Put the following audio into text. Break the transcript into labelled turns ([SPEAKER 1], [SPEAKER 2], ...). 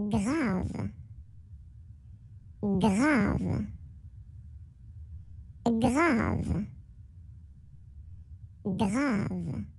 [SPEAKER 1] grave, grave, grave, grave.